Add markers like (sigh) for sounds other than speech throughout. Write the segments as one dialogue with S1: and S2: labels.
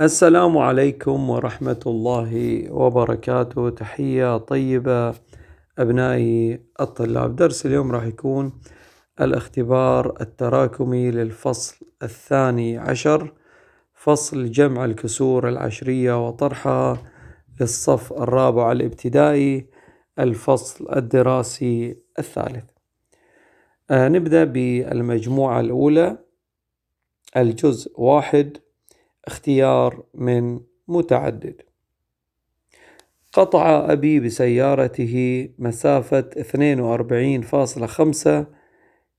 S1: السلام عليكم ورحمة الله وبركاته تحية طيبة أبنائي الطلاب درس اليوم راح يكون الاختبار التراكمي للفصل الثاني عشر فصل جمع الكسور العشرية وطرحها للصف الرابع الابتدائي الفصل الدراسي الثالث آه، نبدأ بالمجموعة الأولى الجزء واحد اختيار من متعدد قطع أبي بسيارته مسافة 42.5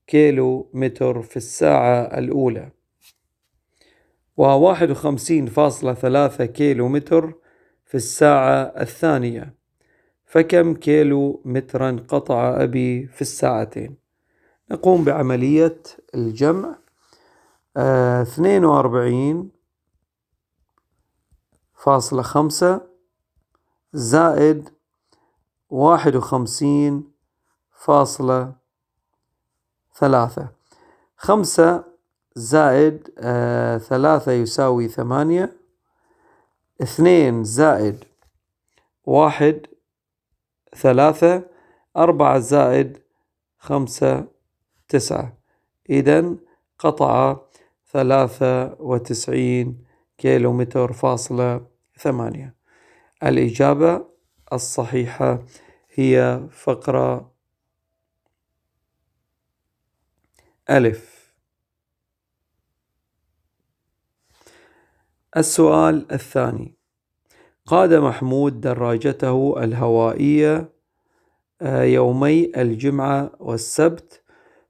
S1: كيلو متر في الساعة الأولى و51.3 كيلو متر في الساعة الثانية فكم كيلو مترا قطع أبي في الساعتين نقوم بعملية الجمع 42 آه، فاصلة خمسة زائد واحد وخمسين فاصلة ثلاثة خمسة زائد آه ثلاثة يساوي ثمانية اثنين زائد واحد ثلاثة أربعة زائد خمسة تسعة إذا قطع ثلاثة وتسعين كيلومتر فاصلة ثمانية الإجابة الصحيحة هي فقرة ألف السؤال الثاني قاد محمود دراجته الهوائية آه، يومي الجمعة والسبت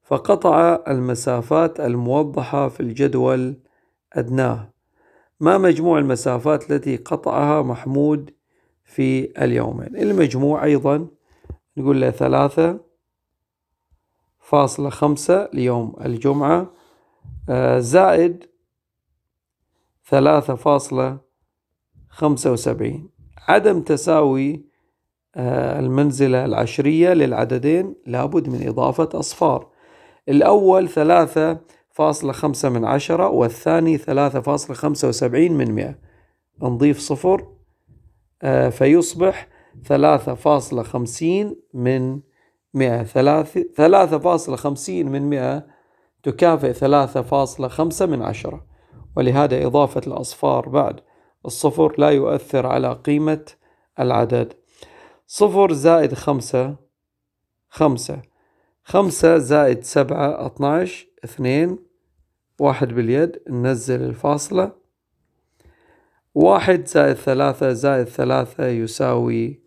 S1: فقطع المسافات الموضحة في الجدول أدناه ما مجموع المسافات التي قطعها محمود في اليومين المجموع أيضا نقول له ثلاثة فاصلة خمسة ليوم الجمعة آه، زائد ثلاثة فاصلة خمسة وسبعين عدم تساوي آه، المنزلة العشرية للعددين لابد من إضافة أصفار الأول ثلاثة فاصلة خمسة من عشرة والثاني ثلاثة فاصلة خمسة وسبعين من مئة نضيف صفر آه، فيصبح ثلاثة فاصلة خمسين من مئة ثلاثة فاصلة خمسين من مئة تكافئ ثلاثة فاصلة خمسة من عشرة ولهذا إضافة الأصفار بعد الصفر لا يؤثر على قيمة العدد صفر زائد خمسة خمسة خمسة زائد سبعة اثناش اثنين واحد باليد ننزل الفاصلة واحد زائد ثلاثة زائد ثلاثة يساوي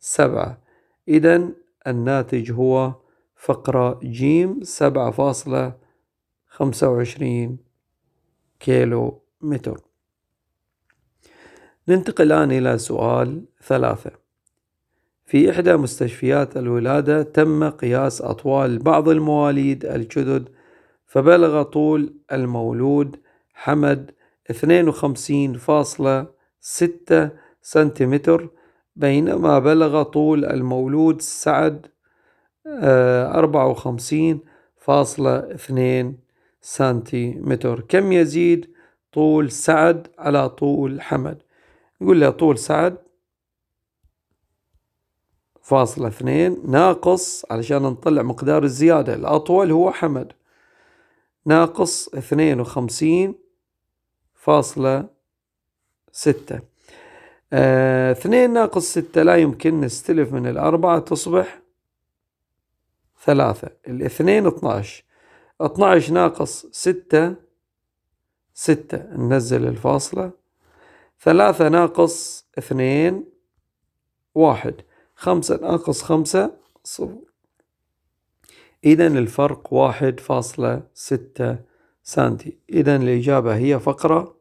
S1: سبعة إذا الناتج هو فقرة جيم سبعة فاصلة خمسة وعشرين كيلو متر ننتقل الآن إلى سؤال ثلاثة في إحدى مستشفيات الولادة تم قياس أطوال بعض المواليد الجدد فبلغ طول المولود حمد 52.6 سنتيمتر بينما بلغ طول المولود سعد 54.2 آه، سنتيمتر كم يزيد طول سعد على طول حمد نقول له طول سعد فاصلة اثنين ناقص علشان نطلع مقدار الزيادة الأطول هو حمد ناقص اثنين وخمسين فاصلة ستة آه، اثنين ناقص ستة لا يمكن نستلف من الأربعة تصبح ثلاثة الاثنين اثناش اثناش ناقص ستة ستة ننزل الفاصلة ثلاثة ناقص اثنين واحد خمسة ناقص خمسة صفر إذا الفرق واحد فاصلة ستة سنتي إذا الإجابة هي فقرة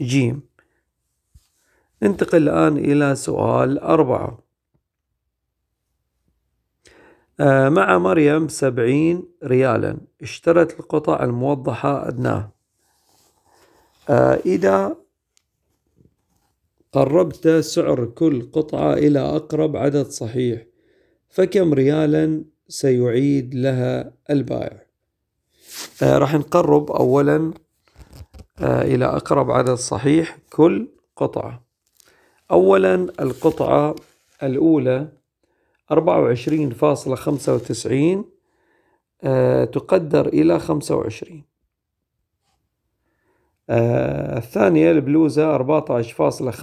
S1: جيم ننتقل الآن إلى سؤال أربعة آه، مع مريم سبعين ريالا اشترت القطع الموضحة أدناه آه، إذا قربت سعر كل قطعة إلى أقرب عدد صحيح فكم ريالا سيعيد لها البائع آه راح نقرب أولا آه إلى أقرب عدد صحيح كل قطعة أولا القطعة الأولى 24.95 آه تقدر إلى 25 آه الثانية البلوزة 14.95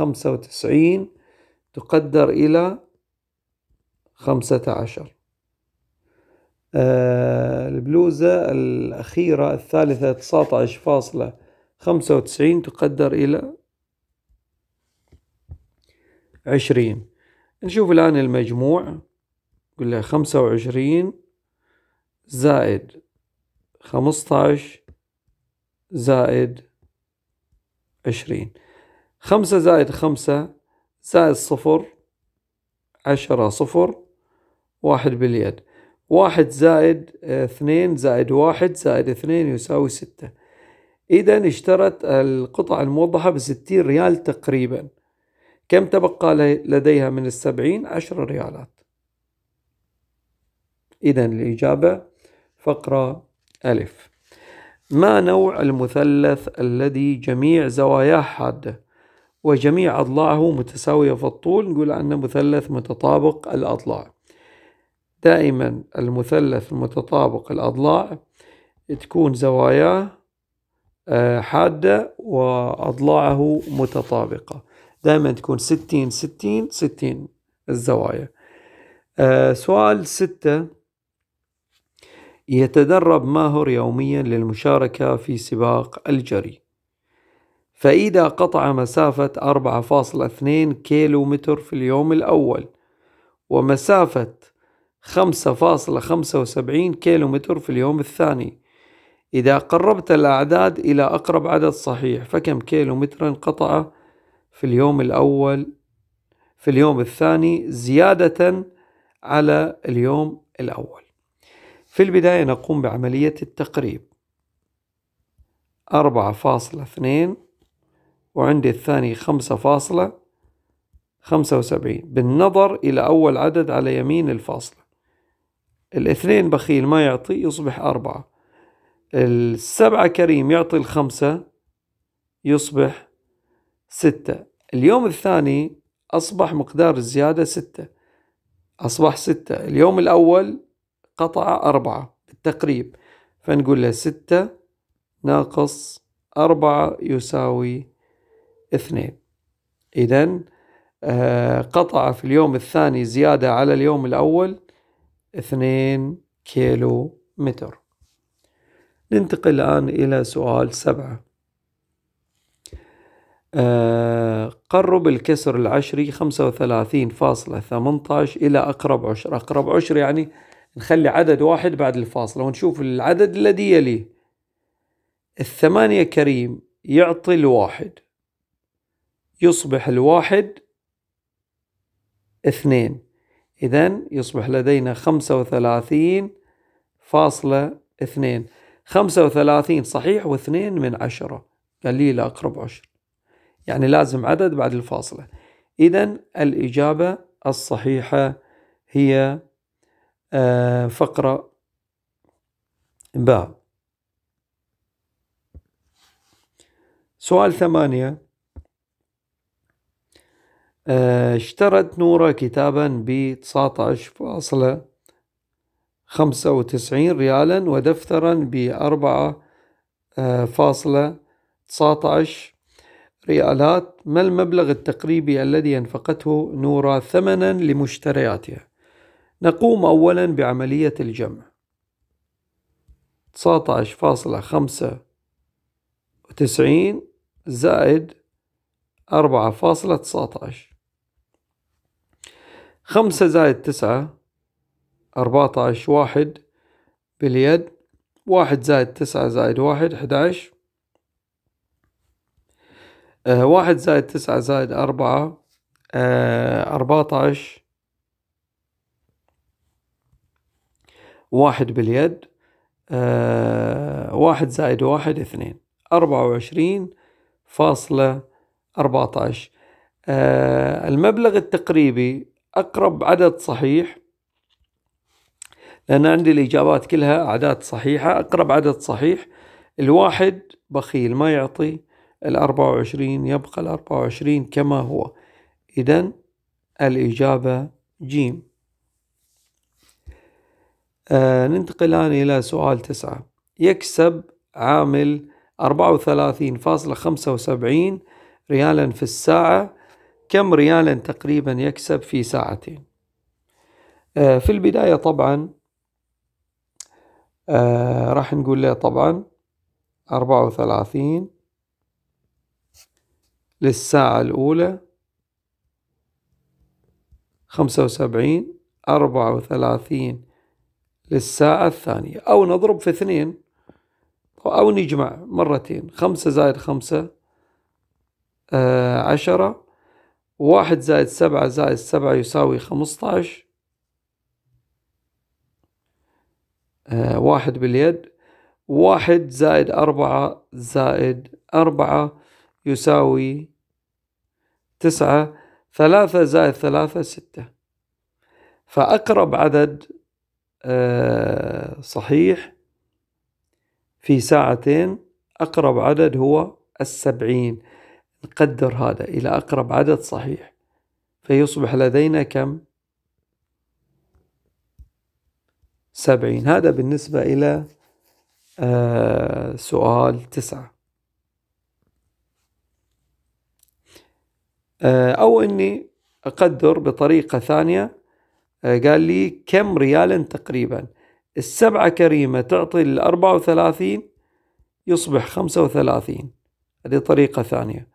S1: تقدر إلى 15 آه، البلوزة الأخيرة الثالثة تسعة عشر فاصلة خمسة وتسعين تقدر إلى عشرين نشوف الآن المجموع قل له خمسة وعشرين زائد خمسة عشر زائد عشرين خمسة زائد خمسة زائد صفر عشرة صفر واحد باليد واحد زائد آه، اثنين زائد واحد زائد اثنين يساوي ستة إذا اشترت القطع الموضحة بستين ريال تقريبا كم تبقى لديها من السبعين عشر ريالات إذا الإجابة فقرة ألف ما نوع المثلث الذي جميع زواياه حادة وجميع أضلاعه متساوية في الطول نقول عنه مثلث متطابق الأضلاع دائما المثلث المتطابق الأضلاع تكون زواياه آه، حادة وأضلاعه متطابقة دائما تكون ستين ستين ستين الزوايا آه، سؤال ستة يتدرب ماهر يوميا للمشاركة في سباق الجري فإذا قطع مسافة 4.2 كيلو متر في اليوم الأول ومسافة 5.75 كيلومتر في اليوم الثاني إذا قربت الأعداد إلى أقرب عدد صحيح فكم كيلومترا قطع في اليوم الأول في اليوم الثاني زيادة على اليوم الأول في البداية نقوم بعملية التقريب 4.2 وعندي الثاني 5.75 بالنظر إلى أول عدد على يمين الفاصلة الاثنين بخيل ما يعطي يصبح أربعة السبعة كريم يعطي الخمسة يصبح ستة اليوم الثاني أصبح مقدار الزيادة ستة أصبح ستة اليوم الأول قطع أربعة بالتقريب فنقول له ستة ناقص أربعة يساوي اثنين إذا آه، قطع في اليوم الثاني زيادة على اليوم الأول 2 كيلو متر ننتقل الآن إلى سؤال سبعة آه قرب الكسر العشري 35.18 إلى أقرب عشر أقرب عشر يعني نخلي عدد واحد بعد الفاصلة ونشوف العدد الذي يليه الثمانية كريم يعطي الواحد يصبح الواحد اثنين إذا يصبح لدينا خمسة وثلاثين فاصلة اثنين خمسة وثلاثين صحيح واثنين من عشرة قليل أقرب عشر يعني لازم عدد بعد الفاصلة إذا الإجابة الصحيحة هي آه، فقرة باء سؤال ثمانية آه، اشترت نورة كتابا ب 19.95 ريالا ودفترا ب 4.19 ريالات ما المبلغ التقريبي الذي أنفقته نورة ثمنا لمشترياتها نقوم أولا بعملية الجمع 19.95 زائد 4.19 خمسة زائد تسعة أربعة عشر واحد باليد واحد زائد تسعة زائد واحد أحد عشر آه، واحد زائد تسعة زائد أربعة آه، أربعة عشر واحد باليد آه، واحد زائد واحد اثنين أربعة وعشرين فاصلة أربعة عشر المبلغ التقريبي أقرب عدد صحيح لأن عندي الإجابات كلها أعداد صحيحة أقرب عدد صحيح الواحد بخيل ما يعطي الأربعة وعشرين يبقى الأربعة وعشرين كما هو إذا الإجابة جيم آه ننتقل الآن إلى سؤال تسعة يكسب عامل أربعة وثلاثين فاصلة خمسة وسبعين ريالا في الساعة كم ريالا تقريبا يكسب في ساعتين آه، في البداية طبعا آه، راح نقول له طبعا أربعة وثلاثين للساعة الأولى خمسة وسبعين أربعة وثلاثين للساعة الثانية أو نضرب في اثنين أو نجمع مرتين خمسة زائد خمسة آه عشرة واحد زائد سبعة زائد سبعة يساوي خمسطعش آه، واحد باليد واحد زائد أربعة زائد أربعة يساوي تسعة ثلاثة زائد ثلاثة ستة فأقرب عدد آه، صحيح في ساعتين أقرب عدد هو السبعين نقدر هذا إلى أقرب عدد صحيح فيصبح لدينا كم سبعين هذا بالنسبة إلى آه سؤال تسعة آه أو أني أقدر بطريقة ثانية آه قال لي كم ريالا تقريبا السبعة كريمة تعطي الأربعة وثلاثين يصبح خمسة وثلاثين هذه طريقة ثانية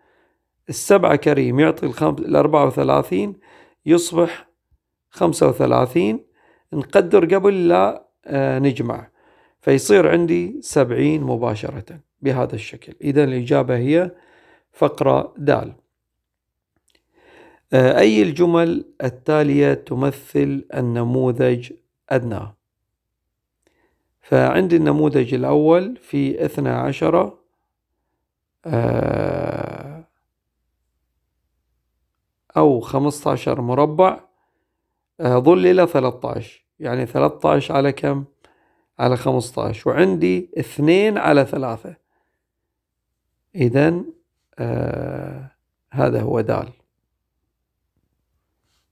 S1: السبعة كريم يعطي الأربعة وثلاثين يصبح خمسة وثلاثين نقدر قبل لا آه، نجمع فيصير عندي سبعين مباشرة بهذا الشكل إذا الإجابة هي فقرة د آه، أي الجمل التالية تمثل النموذج أدناه فعندي النموذج الأول في اثنا عشرة آه، أو 15 مربع آه، إلى 13 يعني 13 على كم؟ على 15 وعندي 2 على 3 إذا آه هذا هو دال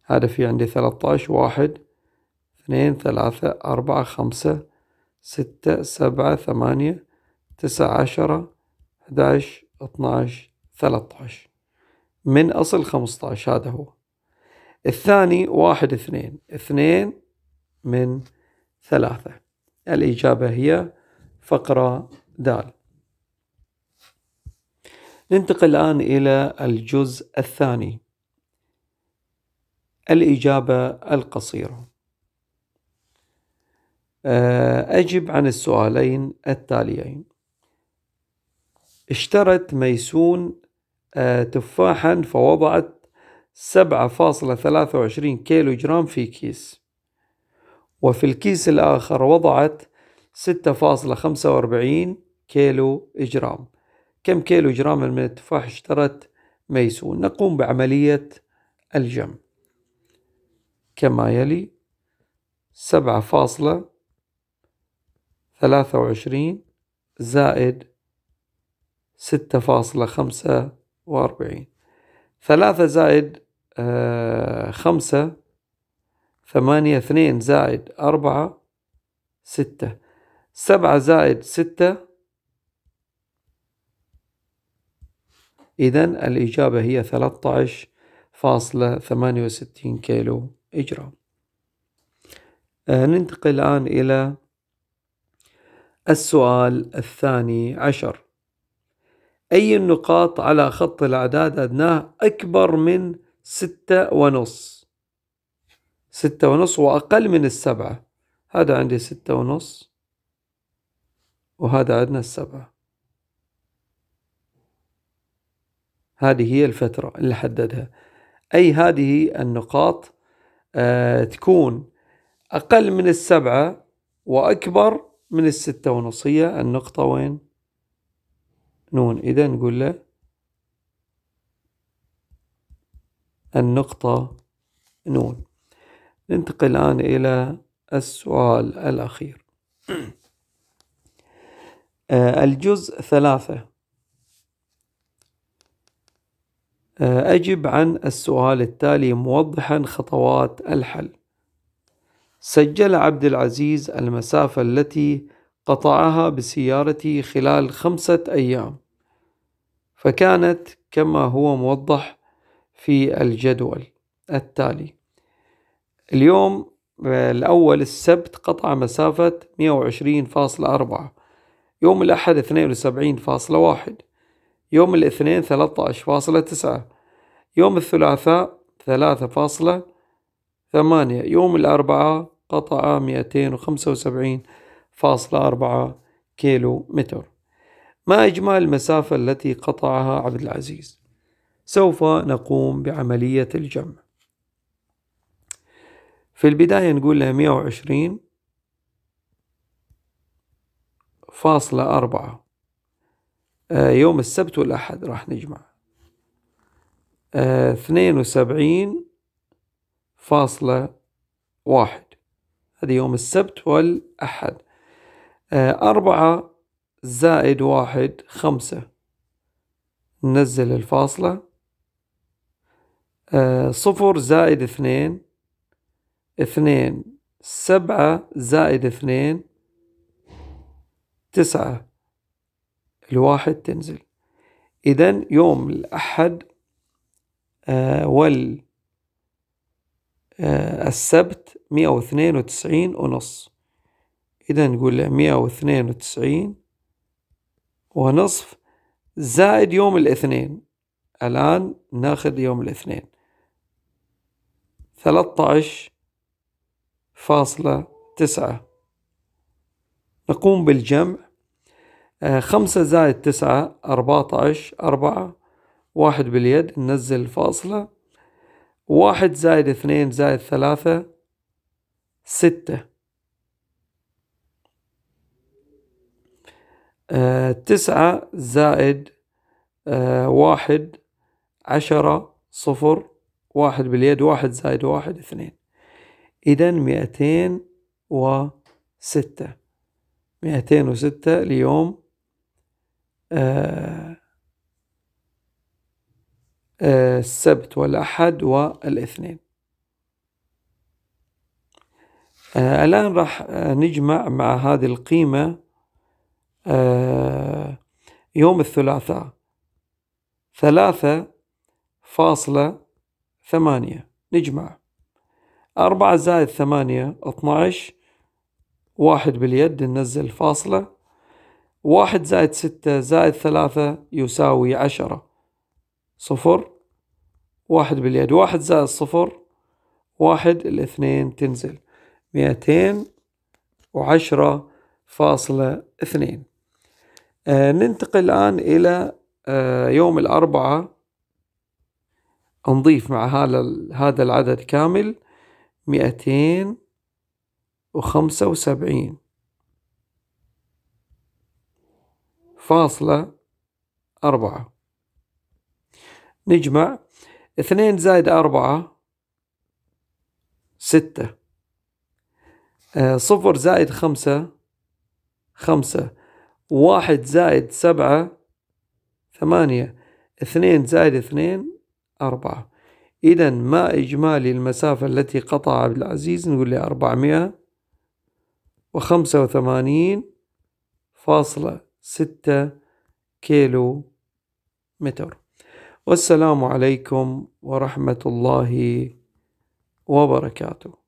S1: هذا في عندي 13 واحد اثنين ثلاثة أربعة خمسة ستة سبعة ثمانية تسعة عشرة 11 12 13 من أصل 15 هذا هو الثاني واحد اثنين اثنين من ثلاثة الإجابة هي فقرة دال ننتقل الآن إلى الجزء الثاني الإجابة القصيرة آه، أجب عن السؤالين التاليين اشترت ميسون آه، تفاحا فوضعت 7.23 كيلو جرام في كيس وفي الكيس الآخر وضعت 6.45 كيلو جرام كم كيلو جرام من التفاح اشترت ميسون نقوم بعملية الجمع كما يلي سبعة فاصلة ثلاثة وعشرين زائد ستة فاصلة خمسة وأربعين ثلاثة زائد آه، خمسة ثمانية اثنين زائد أربعة ستة سبعة زائد ستة إذا الإجابة هي ثلاثة عشر فاصلة ثمانية وستين كيلو إجرام آه، ننتقل الآن إلى السؤال الثاني عشر أي النقاط على خط الأعداد أدناه أكبر من ستة ونص ستة ونص وأقل من السبعة هذا عندي ستة ونص وهذا عندنا السبعة هذه هي الفترة اللي حددها أي هذه النقاط آه، تكون أقل من السبعة وأكبر من الستة ونص هي النقطة وين؟ نون إذا نقول له النقطة نون ننتقل الآن إلى السؤال الأخير (clears throat) آه، الجزء ثلاثة آه، أجب عن السؤال التالي موضحا خطوات الحل سجل عبد العزيز المسافة التي قطعها بسيارته خلال خمسة أيام فكانت كما هو موضح في الجدول التالي اليوم آه، الأول السبت قطع مسافة 120.4 يوم الأحد 72.1 يوم الاثنين 13.9 يوم الثلاثاء 3.8 يوم الأربعاء قطع 275 أربعة كيلو متر ما إجمال المسافة التي قطعها عبد العزيز سوف نقوم بعملية الجمع في البداية نقول لها 120 فاصلة أربعة آه، يوم السبت والأحد راح نجمع آه، اثنين وسبعين فاصلة واحد هذا يوم السبت والأحد آه، أربعة زائد واحد خمسة ننزل الفاصلة آه، صفر زائد اثنين اثنين سبعة زائد اثنين تسعة الواحد تنزل إذا يوم الأحد آه، وال السبت مئة واثنين وتسعين ونص إذا نقول مئة واثنين وتسعين ونصف زائد يوم الاثنين الآن ناخذ يوم الاثنين ثلاثة عشر فاصلة تسعة نقوم بالجمع آه، خمسة زائد تسعة أربعة عشر أربعة واحد باليد ننزل الفاصلة واحد زائد اثنين زائد ثلاثة ستة آه، تسعة زائد آه، واحد عشرة صفر واحد باليد واحد زائد واحد اثنين إذا مئتين وستة مئتين وستة ليوم آه، السبت والأحد والاثنين الآن راح نجمع مع هذه القيمة آه، يوم الثلاثاء ثلاثة فاصلة ثمانية نجمع أربعة زائد ثمانية اثناش واحد باليد ننزل فاصلة واحد زائد ستة زائد ثلاثة يساوي عشرة صفر واحد باليد واحد زائد صفر واحد الاثنين تنزل مئتين وعشرة فاصلة اثنين آه، ننتقل الآن إلى آه، يوم الأربعة نضيف مع هذا العدد كامل مئتين وخمسة وسبعين فاصلة أربعة نجمع اثنين زائد أربعة ستة آه، صفر زائد خمسة خمسة واحد زائد سبعة ثمانية اثنين زائد اثنين أربعة إذا ما إجمالي المسافة التي قطع عبد العزيز نقول له أربعمائة وخمسة وثمانين فاصلة ستة كيلو متر والسلام عليكم ورحمة الله وبركاته